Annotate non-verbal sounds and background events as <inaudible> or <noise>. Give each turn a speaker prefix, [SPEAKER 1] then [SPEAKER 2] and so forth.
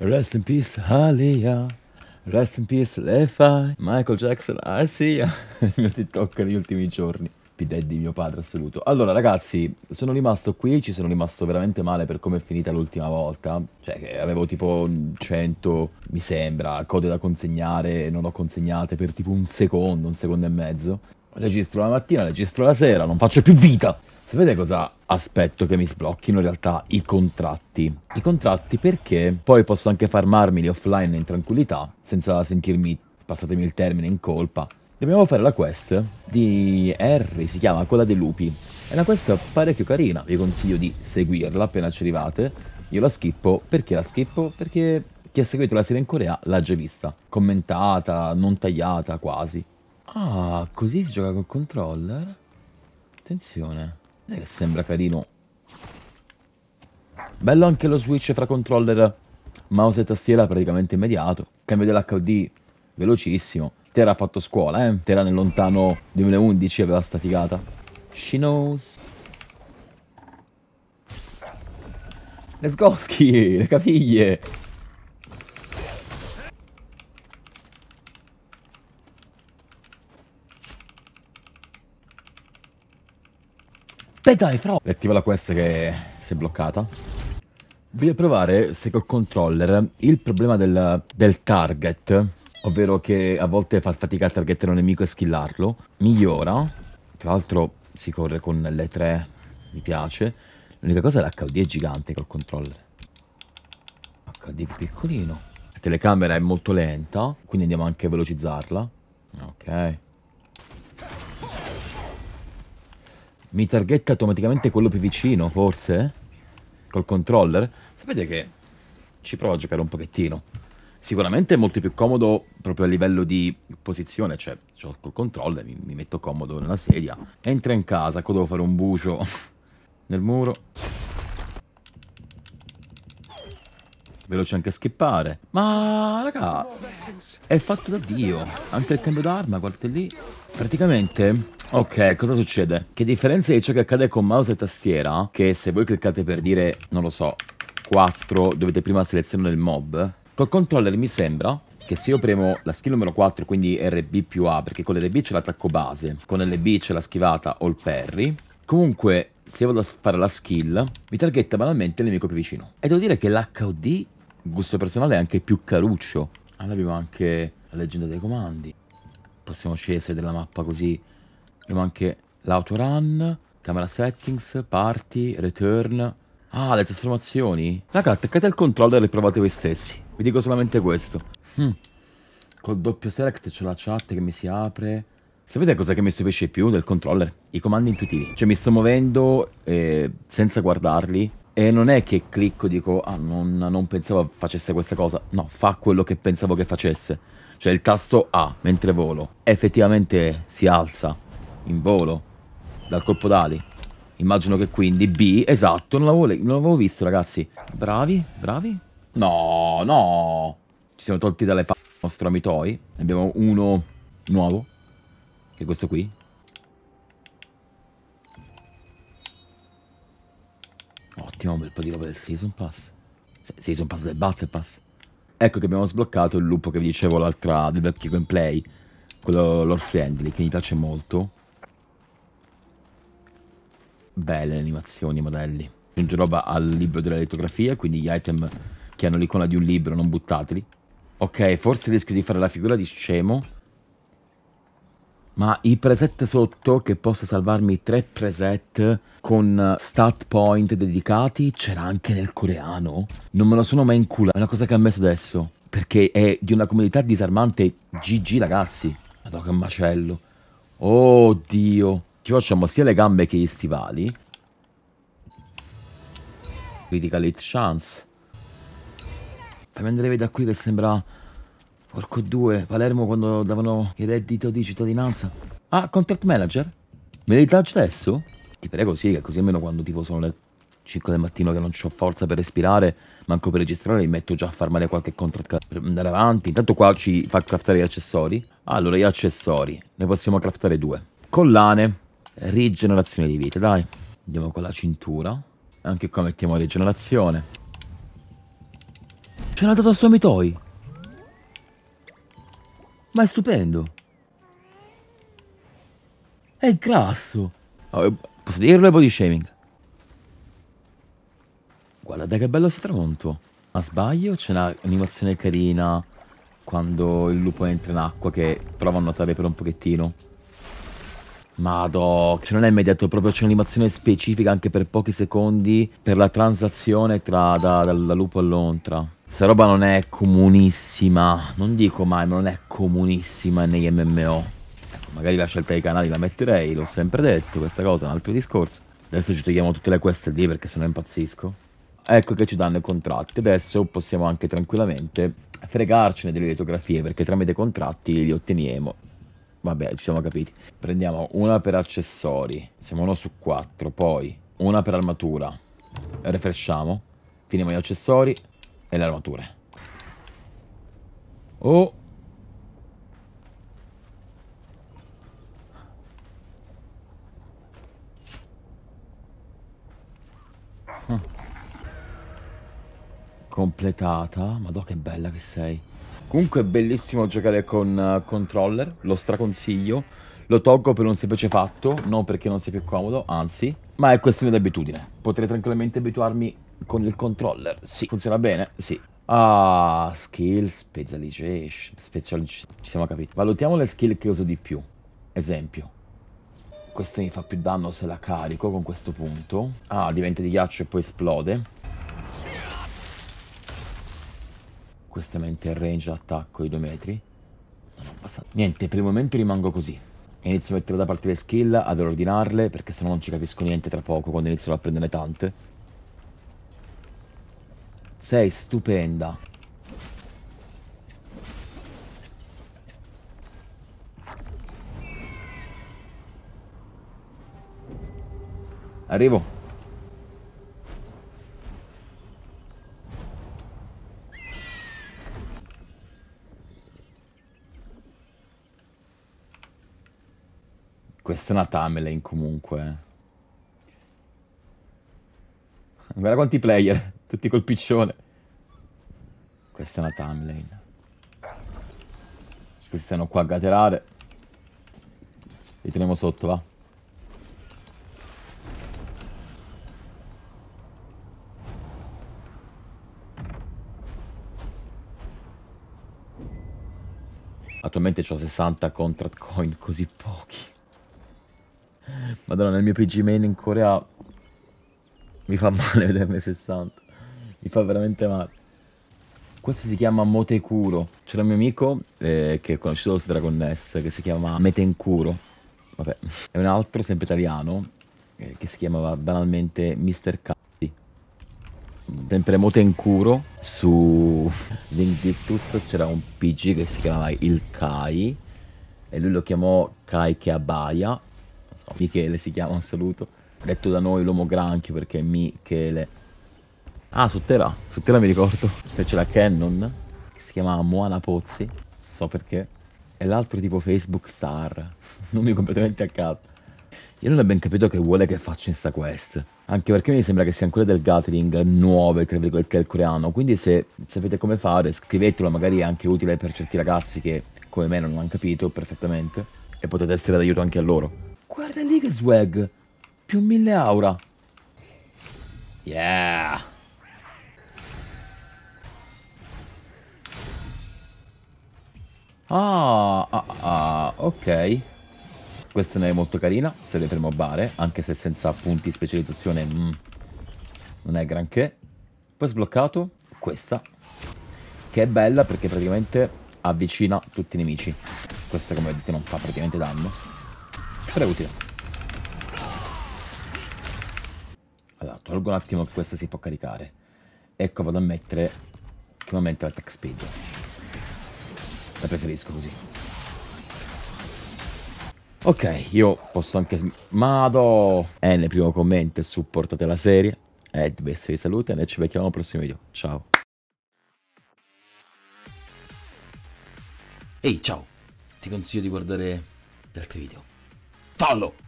[SPEAKER 1] Rest in peace, Halia. Rest in peace, Lefi. Michael Jackson, I see ya. <laughs> Il mio TikTok degli ultimi giorni. P. Daddy, mio padre assoluto. Allora, ragazzi, sono rimasto qui, ci sono rimasto veramente male per come è finita l'ultima volta. Cioè, avevo tipo 100, mi sembra, code da consegnare, non ho consegnate per tipo un secondo, un secondo e mezzo. Registro la mattina, registro la sera, non faccio più vita! Sapete cosa aspetto che mi sblocchino in realtà i contratti. I contratti perché poi posso anche farmarmeli offline in tranquillità, senza sentirmi, passatemi il termine, in colpa. Dobbiamo fare la quest di Harry, si chiama quella dei lupi. È una quest parecchio carina, vi consiglio di seguirla appena ci arrivate. Io la schippo, perché la schippo? Perché chi ha seguito la serie in Corea l'ha già vista, commentata, non tagliata quasi. Ah, così si gioca col controller? Attenzione che eh, sembra carino. Bello anche lo switch fra controller mouse e tastiera praticamente immediato. Cambio dell'HD velocissimo. Terra ha fatto scuola, eh. Terra nel lontano 2011 aveva sta figata. She knows. Let's go, ski, <laughs> le caviglie. Aspetta, è fra. Attiva la quest che si è bloccata. Voglio provare se col controller il problema del, del target, ovvero che a volte fa fatica a targettare un nemico e skillarlo, migliora. Tra l'altro si corre con le tre, mi piace. L'unica cosa è l'HD è gigante col controller. HD piccolino. La telecamera è molto lenta, quindi andiamo anche a velocizzarla. Ok. mi targhetta automaticamente quello più vicino, forse? Col controller? Sapete che ci provo a giocare un pochettino. Sicuramente è molto più comodo proprio a livello di posizione, cioè ho cioè, col controller, mi, mi metto comodo nella sedia. Entra in casa, qua devo fare un bucio <laughs> nel muro. veloce anche a skippare. Ma raga, è fatto da Dio. Anche il cambio d'arma, guardate lì. Praticamente Ok, cosa succede? Che differenza di ciò che accade con mouse e tastiera, che se voi cliccate per dire, non lo so, 4, dovete prima selezionare il mob, col controller mi sembra che se io premo la skill numero 4, quindi RB più A, perché con l'RB c'è l'attacco base, con l'LB c'è la schivata o il parry, comunque se io vado a fare la skill, mi targetta banalmente il nemico più vicino. E devo dire che l'HOD gusto personale è anche più caruccio. Allora abbiamo anche la leggenda dei comandi. Possiamo scendere della mappa così. Abbiamo anche l'autorun, camera settings, party, return. Ah, le trasformazioni? Raga, attaccate al controller e provate voi stessi. Vi dico solamente questo. Hm. Col doppio select c'è la chat che mi si apre. Sapete cosa che mi stupisce più del controller? I comandi intuitivi. Cioè mi sto muovendo eh, senza guardarli e non è che clicco e dico, ah, non, non pensavo facesse questa cosa. No, fa quello che pensavo che facesse. Cioè il tasto A mentre volo effettivamente si alza in volo dal colpo d'ali. Immagino che quindi B, esatto, non l'avevo, non l'avevo visto ragazzi. Bravi, bravi. No, no. Ci siamo tolti dalle palle nostro amitoi. abbiamo uno nuovo. Che è questo qui. Mettiamo un bel po' di roba del Season Pass. Season Pass del Battle Pass. Ecco che abbiamo sbloccato il lupo che vi dicevo l'altra del vecchio gameplay. Quello Lord Friendly, che mi piace molto. Belle le animazioni, i modelli. Aggiunge roba al libro della litografia, quindi gli item che hanno l'icona di un libro, non buttateli. Ok, forse rischio di fare la figura di scemo ma i preset sotto che posso salvarmi tre preset con stat point dedicati c'era anche nel coreano. Non me lo sono mai in culo è una cosa che ha messo adesso, perché è di una comunità disarmante GG ragazzi. Madonna che macello. Oddio. Oh, Ci facciamo sia le gambe che gli stivali. Critical hit chance. Fammi andare da qui che sembra Porco due, Palermo quando davano il reddito di cittadinanza. Ah, contract manager? Me li touch adesso? Ti prego sì, che così almeno quando tipo sono le 5 del mattino che non ho forza per respirare, manco per registrare, mi metto già a farmare qualche contract per andare avanti. Intanto qua ci fa craftare gli accessori. Ah, allora, gli accessori. Ne possiamo craftare due. Collane, rigenerazione di vita, dai. Andiamo con la cintura. Anche qua mettiamo rigenerazione. C'è la dato a Suamitoi. Ma è stupendo. È grasso. Oh, eh, posso dirlo è body shaming. Guardate che bello stramonto. Ma sbaglio? C'è un'animazione carina quando il lupo entra in acqua che prova a nuotare per un pochettino. Madò, cioè non è immediato, proprio c'è un'animazione specifica anche per pochi secondi per la transazione tra da, dal da lupo all'ontra. Sta roba non è comunissima, non dico mai, ma non è comunissima negli MMO. Ecco, magari la scelta dei canali la metterei, l'ho sempre detto, questa cosa è un altro discorso. Adesso ci togliamo tutte le quest lì perché sennò impazzisco. Ecco che ci danno i contratti, adesso possiamo anche tranquillamente fregarcene delle litografie perché tramite contratti li otteniamo. Vabbè, ci siamo capiti. Prendiamo una per accessori, siamo uno su quattro, poi una per armatura. Refresciamo, finiamo gli accessori, e le armature. Oh! Hm. Completata, madò che bella che sei. Comunque è bellissimo giocare con uh, controller, lo straconsiglio. Lo tolgo per un semplice fatto, non perché non sia più comodo, anzi, ma è questione di abitudine. Potrei tranquillamente abituarmi con il controller, sì. Funziona bene? Sì. Ah, skill, specialization, specialization, ci siamo capiti. Valutiamo le skill che uso di più. Esempio. Questa mi fa più danno se la carico con questo punto. Ah, diventa di ghiaccio e poi esplode. Questa mente range attacco i due metri. Non ho passato. Niente, per il momento rimango così. Inizio a mettere da parte le skill, ad ordinarle, perché se no non ci capisco niente tra poco quando inizierò a prendere tante. Sei stupenda. Arrivo. Questa è una Tamerlane comunque. Guarda quanti player. Tutti col piccione. Questa è una timeline. Questi stanno qua a gaterare. Li teniamo sotto, va. Attualmente ho 60 contract coin, così pochi. Madonna, nel mio PG main in Corea mi fa male vederne 60 mi fa veramente male. Questo si chiama Motecuro. C'era un mio amico eh, che è conosciuto su Dragon Nest che si chiama Metencuro. Vabbè. è un altro, sempre italiano, eh, che si chiamava banalmente Mr. Cazzi. Sempre Motencuro. Su Vindictus c'era un PG che si chiamava Il Kai. E lui lo chiamò Kai che abbaia. So, Michele si chiama, un saluto. Detto da noi l'uomo granchio perché Michele Ah, su Tela. Su Tela mi ricordo. C'è la Canon, che si chiama Moana Pozzi. So perché. E l'altro tipo Facebook Star. <laughs> Nomi completamente a caso. Io non ho ben capito che vuole che faccia in sta quest. Anche perché mi sembra che sia ancora del Gathering nuove, tra virgolette, al coreano. Quindi se sapete come fare, scrivetelo, magari è anche utile per certi ragazzi che, come me, non hanno capito perfettamente. E potete essere d'aiuto anche a loro. Guarda lì che swag! Più 1000 aura! Yeah! Ah, ah, ah, ok. Questa ne è molto carina, se le premo bare, anche se senza punti specializzazione mm, non è granché. Poi sbloccato questa, che è bella perché praticamente avvicina tutti i nemici. Questa come vedete non fa praticamente danno, però è utile. Allora, tolgo un attimo che questa si può caricare. Ecco, vado a mettere che mi aumenta l'attack speed. La preferisco così. Ok, io posso anche... Mado! N, primo commento supportate la serie. Ed, vi saluta e ci becchiamo al prossimo video. Ciao! Ehi, ciao! Ti consiglio di guardare gli altri video. Fallo!